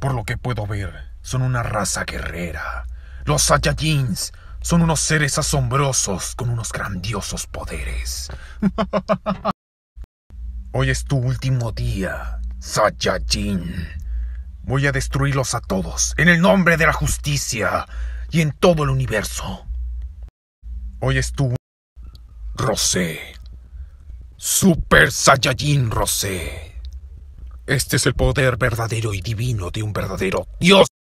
Por lo que puedo ver, son una raza guerrera. Los Saiyajins son unos seres asombrosos con unos grandiosos poderes. Hoy es tu último día, Saiyajin. Voy a destruirlos a todos, en el nombre de la justicia y en todo el universo. Hoy es tu... Rosé. Super Saiyajin Rosé. Este es el poder verdadero y divino de un verdadero Dios.